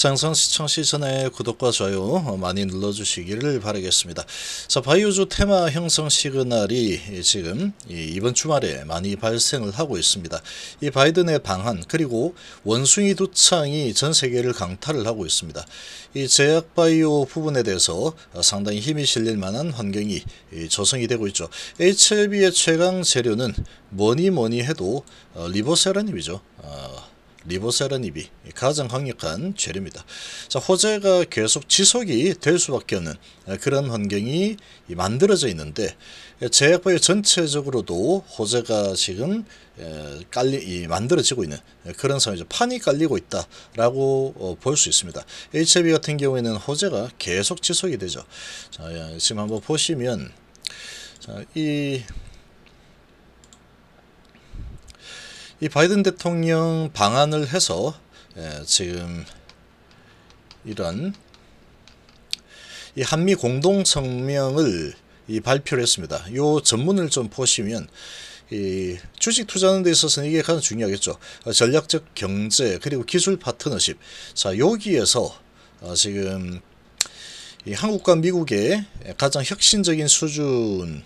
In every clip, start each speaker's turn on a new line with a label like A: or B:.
A: 장성 시청 시선의 구독과 좋아요 많이 눌러주시기를 바라겠습니다. 자, 바이오주 테마 형성 시그널이 지금 이번 주말에 많이 발생을 하고 있습니다. 이 바이든의 방한 그리고 원숭이 두창이 전 세계를 강탈을 하고 있습니다. 이 제약 바이오 부분에 대해서 상당히 힘이 실릴 만한 환경이 조성이 되고 있죠. HLB의 최강 재료는 뭐니 뭐니 해도 어, 리보세라님이죠. 어, 리보세라닙이 가장 강력한 재료입니다. 자, 호재가 계속 지속이 될 수밖에 없는 아, 그런 환경이 만들어져 있는데 예, 제약바이오 전체적으로도 호재가 지금 깔리 만들어지고 있는 예, 그런 상황이죠. 판이 깔리고 있다라고 어, 볼수 있습니다. HIV 같은 경우에는 호재가 계속 지속이 되죠. 자, 예, 지금 한번 보시면 자, 이이 바이든 대통령 방안을 해서 예, 지금 이런 이 한미 공동 성명을 이 발표를 했습니다. 이 전문을 좀 보시면 이 주식 투자하는 데 있어서는 이게 가장 중요하겠죠. 어, 전략적 경제 그리고 기술 파트너십. 자 여기에서 어 지금 이 한국과 미국의 가장 혁신적인 수준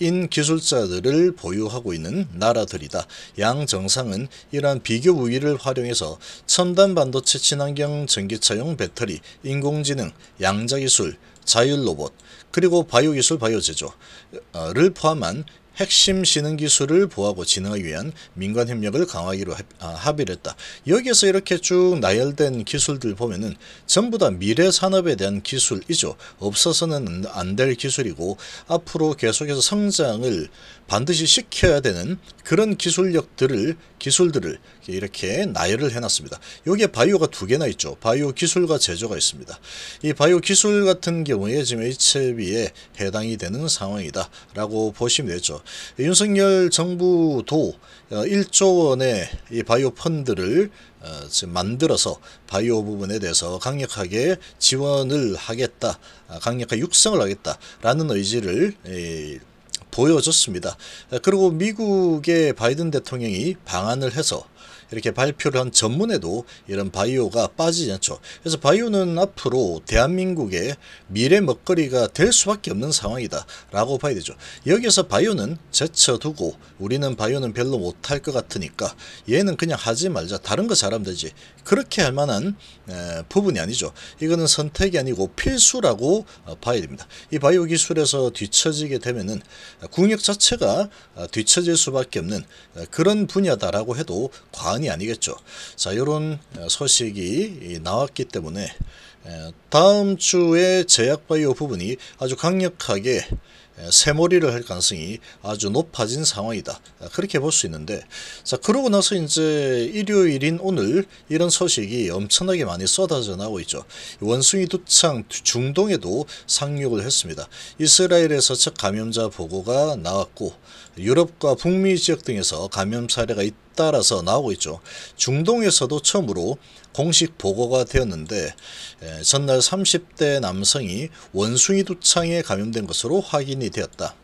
A: 인 기술자들을 보유하고 있는 나라들이다. 양 정상은 이러한 비교 우위를 활용해서 첨단 반도체 친환경 전기차용 배터리, 인공지능, 양자기술, 자율로봇, 그리고 바이오기술 바이오제조를 포함한 핵심 지능 기술을 보하고 호 진흥하기 위한 민관 협력을 강화하기로 합, 아, 합의를 했다. 여기에서 이렇게 쭉 나열된 기술들 보면은 전부 다 미래 산업에 대한 기술이죠. 없어서는 안 될 기술이고 앞으로 계속해서 성장을 반드시 시켜야 되는 그런 기술력들을 기술들을 이렇게 나열을 해놨습니다. 여기에 바이오가 두 개나 있죠. 바이오 기술과 제조가 있습니다. 이 바이오 기술 같은 경우에 지금 HLB에 e 해당이 되는 상황이다 라고 보시면 되죠. 윤석열 정부도 1조 어, 원의 이 바이오 펀드를 어, 만들어서 바이오 부분에 대해서 강력하게 지원을 하겠다, 아, 강력한 육성을 하겠다라는 의지를 보여졌습니다. 그리고 미국의 바이든 대통령이 방한을 해서 이렇게 발표를 한 전문에도 이런 바이오가 빠지지 않죠. 그래서 바이오는 앞으로 대한민국의 미래 먹거리가 될 수밖에 없는 상황이다 라고 봐야 되죠. 여기에서 바이오는 제쳐두고 우리는 바이오는 별로 못할 것 같으니까 얘는 그냥 하지 말자 다른 거 잘하면 되지 그렇게 할 만한 에, 부분이 아니죠. 이거는 선택이 아니고 필수라고 어, 봐야 됩니다. 이 바이오 기술에서 뒤처지게 되면은 국력 자체가 어, 뒤처질 수밖에 없는 어, 그런 분야다라고 해도 과언 사안이 아니겠죠. 자, 이런 어, 소식이 나왔기 때문에 예, 다음 주에 제약바이오 부분이 아주 강력하게 예, 세모리를할 가능성이 아주 높아진 상황이다. 아, 그렇게 볼 수 있는데 자 그러고 나서 이제 일요일인 오늘 이런 소식이 엄청나게 많이 쏟아져 나오고 있죠. 원숭이 두창 중동에도 상륙을 했습니다. 이스라엘에서 첫 감염자 보고가 나왔고 유럽과 북미 지역 등에서 감염 사례가 잇따라서 나오고 있죠. 중동에서도 처음으로 공식 보고가 되었는데 전날 30대 남성이 원숭이 두창에 감염된 것으로 확인이 되었다.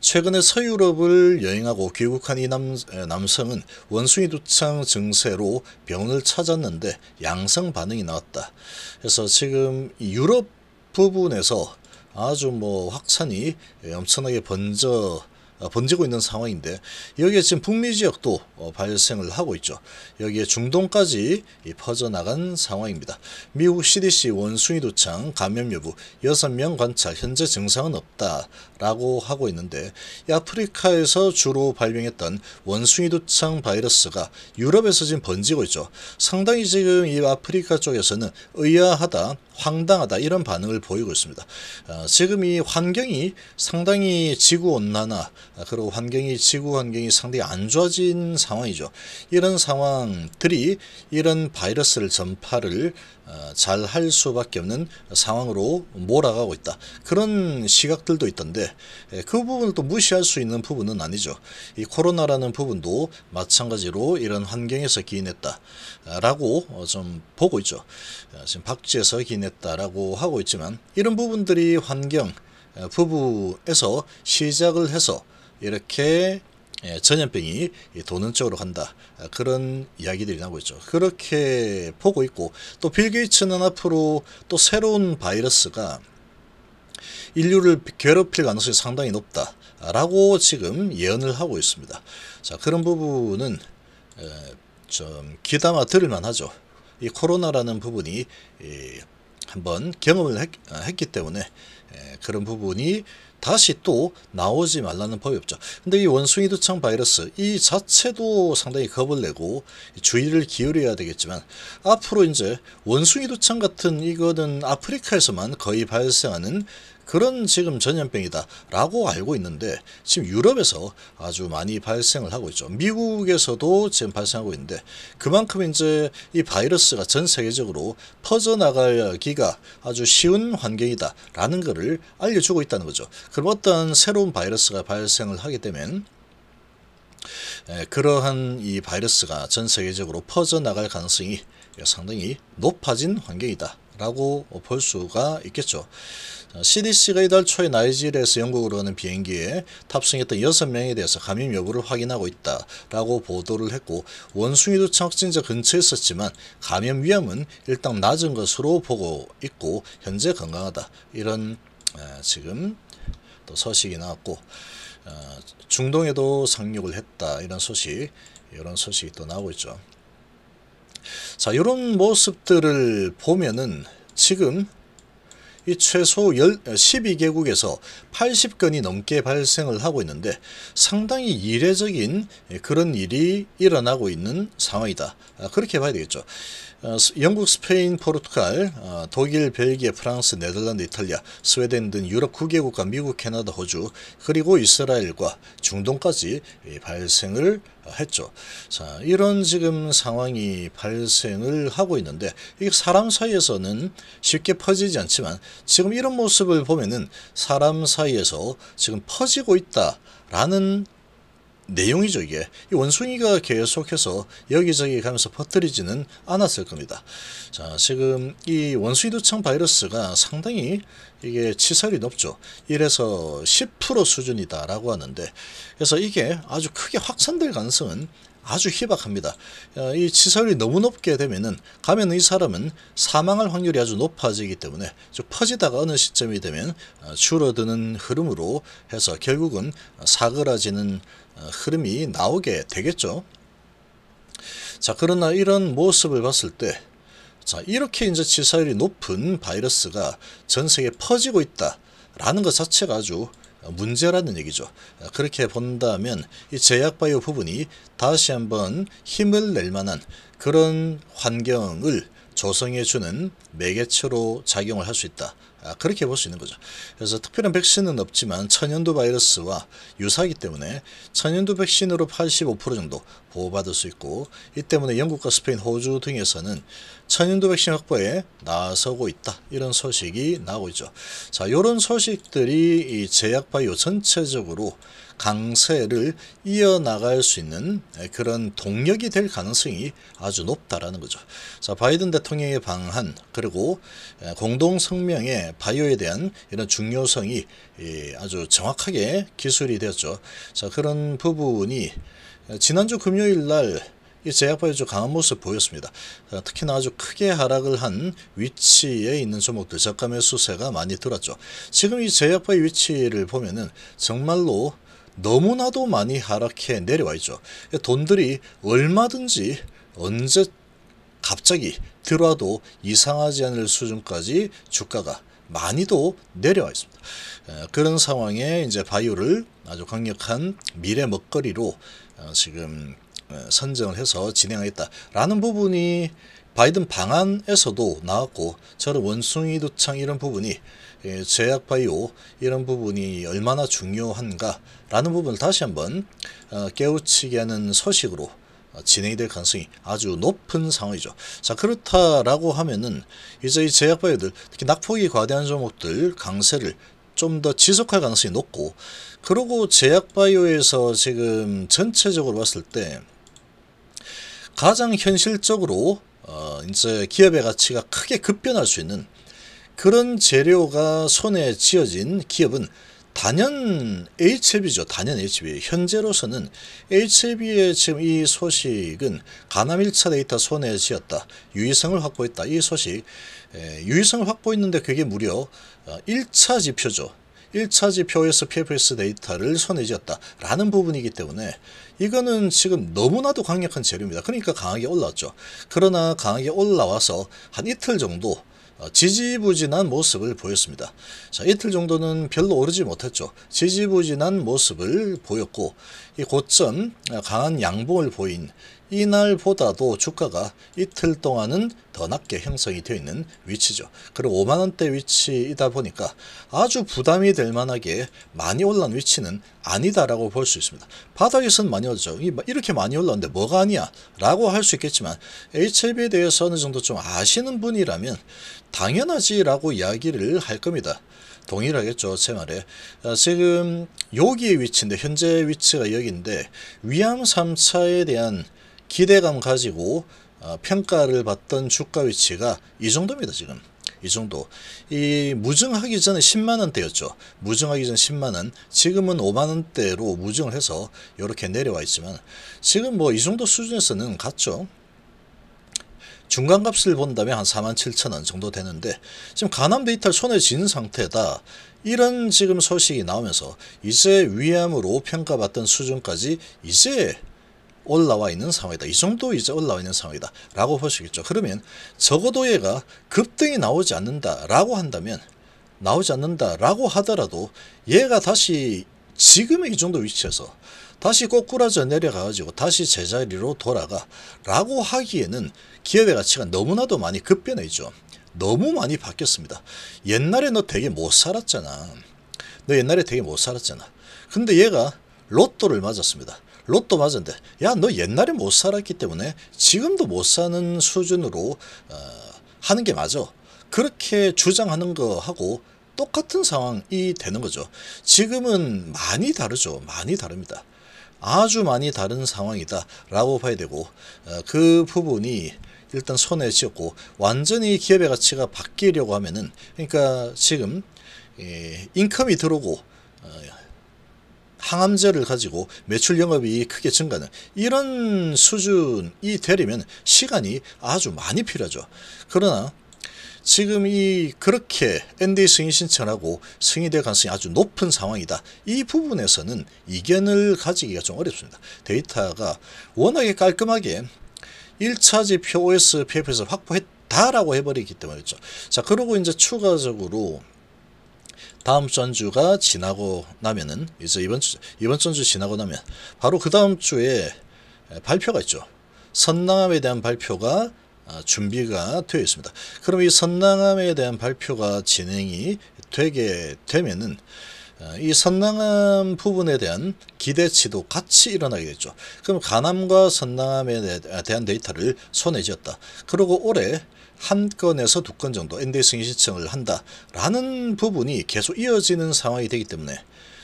A: 최근에 서유럽을 여행하고 귀국한 이 남, 남성은 원숭이 두창 증세로 병원을 찾았는데 양성 반응이 나왔다. 그래서 지금 유럽 부분에서 아주 뭐 확산이 엄청나게 번져 어, 번지고 있는 상황인데 여기에 지금 북미 지역도 어, 발생을 하고 있죠. 여기에 중동까지 퍼져나간 상황입니다. 미국 CDC 원숭이 도창 감염 여부 6명 관찰 현재 증상은 없다라고 하고 있는데 아프리카에서 주로 발병했던 원숭이 도창 바이러스가 유럽에서 지금 번지고 있죠. 상당히 지금 이 아프리카 쪽에서는 의아하다, 황당하다 이런 반응을 보이고 있습니다. 어, 지금 이 환경이 상당히 지구온난화 아, 그리고 환경이 지구 환경이 상당히 안 좋아진 상황이죠. 이런 상황들이 이런 바이러스를 전파를 어, 잘할 수밖에 없는 상황으로 몰아가고 있다. 그런 시각들도 있던데 그 부분을 또 무시할 수 있는 부분은 아니죠. 이 코로나라는 부분도 마찬가지로 이런 환경에서 기인했다라고 아, 어, 좀 보고 있죠. 아, 지금 박쥐에서 기인했다라고 하고 있지만 이런 부분들이 환경 부부에서 시작을 해서 이렇게 예, 전염병이 도는 쪽으로 간다 아, 그런 이야기들이 나오고 있죠 그렇게 보고 있고 또 빌 게이츠는 앞으로 또 새로운 바이러스가 인류를 괴롭힐 가능성이 상당히 높다 라고 지금 예언을 하고 있습니다 자 그런 부분은 좀 귀담아 들을만 하죠 이 코로나라는 부분이 한번 경험을 했, 어, 기 때문에 에, 그런 부분이 다시 또 나오지 말라는 법이 없죠. 근데 이 원숭이 두창 바이러스 이 자체도 상당히 겁을 내고 주의를 기울여야 되겠지만 앞으로 이제 원숭이 두창 같은 이거는 아프리카에서만 거의 발생하는 그런 지금 전염병이다라고 알고 있는데 지금 유럽에서 아주 많이 발생을 하고 있죠. 미국에서도 지금 발생하고 있는데 그만큼 이제 이 바이러스가 전 세계적으로 퍼져나가기가 아주 쉬운 환경이다라는 것을 알려주고 있다는 거죠. 그럼 어떤 새로운 바이러스가 발생을 하게 되면 에, 예, 그러한 이 바이러스가 전 세계적으로 퍼져나갈 가능성이 상당히 높아진 환경이다. 라고 볼 수가 있겠죠. CDC가 이달 초에 나이지리에서 영국으로 가는 비행기에 탑승했던 6명에 대해서 감염 여부를 확인하고 있다라고 보도를 했고 원숭이도 확진자 근처에 있었지만 감염 위험은 일단 낮은 것으로 보고 있고 현재 건강하다. 이런 지금 또 소식이 나왔고 어, 중동에도 상륙을 했다. 이런 소식, 이런 소식이 또 나오고 있죠. 자, 이런 모습들을 보면은 지금 이 최소 12개국에서 80건이 넘게 발생을 하고 있는데 상당히 이례적인 그런 일이 일어나고 있는 상황이다. 아, 그렇게 봐야 되겠죠. 어, 영국, 스페인, 포르투갈, 어, 독일, 벨기에, 프랑스, 네덜란드, 이탈리아, 스웨덴 등 유럽 9개국과 미국, 캐나다, 호주 그리고 이스라엘과 중동까지 발생을 했죠. 자, 이런 지금 상황이 발생을 하고 있는데 이게 사람 사이에서는 쉽게 퍼지지 않지만 지금 이런 모습을 보면은 사람 사이에서 지금 퍼지고 있다라는 내용이죠 이게 이 원숭이가 계속해서 여기저기 가면서 퍼뜨리지는 않았을 겁니다 자 지금 이 원숭이 두창 바이러스가 상당히 이게 치사율이 높죠 이래서10% 수준이다 라고 하는데 그래서 이게 아주 크게 확산될 가능성은 아주 희박합니다. 어, 이 치사율이 너무 높게 되면은 가면 이 사람은 사망할 확률이 아주 높아지기 때문에 퍼지다가 어느 시점이 되면 어, 줄어드는 흐름으로 해서 결국은 사그라지는 어, 흐름이 나오게 되겠죠. 자 그러나 이런 모습을 봤을 때 자, 이렇게 이제 치사율이 높은 바이러스가 전 세계에 퍼지고 있다라는 것 자체가 아주 문제라는 얘기죠. 어, 그렇게 본다면 이 제약바이오 부분이 다시 한번 힘을 낼 만한 그런 환경을 조성해주는 매개체로 작용을 할 수 있다. 아, 그렇게 볼 수 있는 거죠. 그래서 특별한 백신은 없지만 천연두 바이러스와 유사하기 때문에 천연두 백신으로 85% 정도 보호받을 수 있고 이 때문에 영국과 스페인, 호주 등에서는 천연두 백신 확보에 나서고 있다. 이런 소식이 나오고 있죠. 자, 이런 소식들이 이 제약바이오 전체적으로 강세를 이어나갈 수 있는 그런 동력이 될 가능성이 아주 높다라는 거죠. 자, 바이든 대통령의 방한 그리고 공동 성명의 바이오에 대한 이런 중요성이 예, 아주 정확하게 기술이 되었죠. 자, 그런 부분이 지난주 금요일 날이 제약바이오 주 강한 모습 보였습니다. 특히나 아주 크게 하락을 한 위치에 있는 종목들 적감의 수세가 많이 들었죠. 지금 이 제약바이오 위치를 보면은 정말로 너무나도 많이 하락해 내려와 있죠. 돈들이 얼마든지 언제 갑자기 들어와도 이상하지 않을 수준까지 주가가 많이도 내려와 있습니다. 그런 상황에 이제 바이오를 아주 강력한 미래 먹거리로 어, 지금 선정을 해서 진행하겠다라는 부분이 바이든 방안에서도 나왔고 저런 원숭이 도창 이런 부분이 제약 예, 바이오 이런 부분이 얼마나 중요한가라는 부분을 다시 한번 어, 깨우치게 하는 소식으로 어, 진행이 될 가능성이 아주 높은 상황이죠. 자 그렇다라고 하면은 이제 이 제약 바이오들 특히 낙폭이 과대한 종목들 강세를 좀 더 지속할 가능성이 높고 그러고 제약 바이오에서 지금 전체적으로 봤을 때 가장 현실적으로 어, 이제 기업의 가치가 크게 급변할 수 있는 그런 재료가 손에 쥐어진 기업은 단연 HLB죠. 단연 HLB. 현재로서는 HLB의 지금 이 소식은 가남 1차 데이터 손에 쥐었다. 유의성을 확보했다. 이 소식. 에, 유의성을 확보했는데 그게 무려 1차 어, 지표죠. 1차 지표에서 PFS 데이터를 손에 쥐었다 라는 부분이기 때문에 이거는 지금 너무나도 강력한 재료입니다. 그러니까 강하게 올라왔죠. 그러나 강하게 올라와서 한 이틀 정도 어, 지지부진한 모습을 보였습니다. 자, 이틀 정도는 별로 오르지 못했죠. 지지부진한 모습을 보였고 이 고점 어, 강한 양봉을 보인 이날보다도 주가가 이틀 동안은 더 낮게 형성이 되어 있는 위치죠. 그리고 5만원대 위치이다 보니까 아주 부담이 될 만하게 많이 올라온 위치는 아니다라고 볼 수 있습니다. 바닥에선 많이 올랐죠. 이렇게 많이 올랐는데 뭐가 아니야? 라고 할 수 있겠지만 HLB에 대해서 어느 정도 좀 아시는 분이라면 당연하지라고 이야기를 할 겁니다. 동일하겠죠 제 말에 아, 지금 여기의 위치인데 현재 위치가 여기인데 위암 3차에 대한 기대감 가지고 어, 평가를 받던 주가 위치가 이 정도입니다. 지금 이 정도 이 무증하기 전에 10만원대였죠. 무증하기 전 10만원 지금은 5만원대로 무증을 해서 이렇게 내려와 있지만 지금 뭐 이 정도 수준에서는 갔죠. 중간값을 본다면 한4만7천원 정도 되는데 지금 가남 데이터를 손에 쥔 상태다. 이런 지금 소식이 나오면서 이제 위암으로 평가받던 수준까지 이제 올라와 있는 상황이다. 이 정도 이제 올라와 있는 상황이다. 라고 볼수 있겠죠. 그러면 적어도 얘가 급등이 나오지 않는다. 라고 한다면 나오지 않는다. 라고 하더라도 얘가 다시 지금의 이 정도 위치에서 다시 꼬꾸라져 내려가가지고 다시 제자리로 돌아가 라고 하기에는 기업의 가치가 너무나도 많이 급변해 있죠. 너무 많이 바뀌었습니다. 옛날에 너 되게 못 살았잖아. 너 옛날에 되게 못 살았잖아. 근데 얘가 로또를 맞았습니다. 로또 맞은데 야 너 옛날에 못 살았기 때문에 지금도 못 사는 수준으로 어, 하는 게 맞아. 그렇게 주장하는 거하고 똑같은 상황이 되는 거죠. 지금은 많이 다르죠. 많이 다릅니다. 아주 많이 다른 상황이다 라고 봐야 되고 어, 그 부분이 일단 손에 쥐었고 완전히 기업의 가치가 바뀌려고 하면은 그러니까 지금 예, 인컴이 들어오고 어, 항암제를 가지고 매출 영업이 크게 증가는 이런 수준이 되려면 시간이 아주 많이 필요하죠. 그러나 지금 이 그렇게 NDA 승인 신청하고 승인될 가능성이 아주 높은 상황이다. 이 부분에서는 이견을 가지기가 좀 어렵습니다. 데이터가 워낙에 깔끔하게 1차지 POS, PF에서 확보했다라고 해버리기 때문이죠. 그렇죠. 자, 그러고 이제 추가적으로 다음 전주가 지나고 나면은 이제 이번 주 이번 전주 지나고 나면 바로 그 다음 주에 발표가 있죠. 선남에 대한 발표가 아, 준비가 되어 있습니다. 그럼 이선남에 대한 발표가 진행이 되게 되면은 아, 이선남 부분에 대한 기대치도 같이 일어나게 죠 그럼 가남과 선남에 아, 대한 데이터를 손에 쥐었다. 그리고 올해 한 건에서 두 건 정도 NDA 승인 신청을 한다라는 부분이 계속 이어지는 상황이 되기 때문에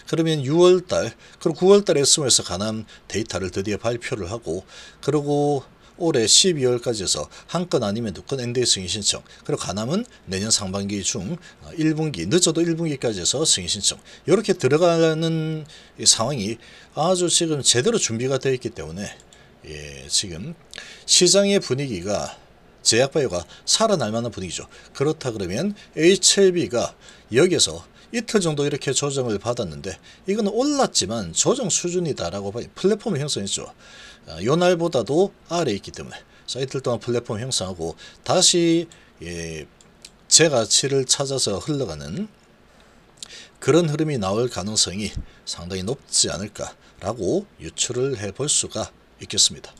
A: 그러면 6월달 그리고 9월달에 스몰에서 가난 데이터를 드디어 발표를 하고 그리고 올해 12월까지 해서 한 건 아니면 두건 NDA 승인 신청 그리고 가남은 내년 상반기 중 1분기 늦어도 1분기까지 해서 승인 신청 이렇게 들어가는 상황이 아주 지금 제대로 준비가 되어 있기 때문에 예, 지금 시장의 분위기가 제약바이오가 살아날 만한 분위기죠. 그렇다 그러면 HLB가 여기서 이틀 정도 이렇게 조정을 받았는데 이건 올랐지만 조정 수준이다라고 플랫폼 형성했죠. 아, 요 날보다도 아래 있기 때문에 자 이틀 동안 플랫폼 형성하고 다시 예, 제 가치를 찾아서 흘러가는 그런 흐름이 나올 가능성이 상당히 높지 않을까라고 유추를 해 볼 수가 있겠습니다.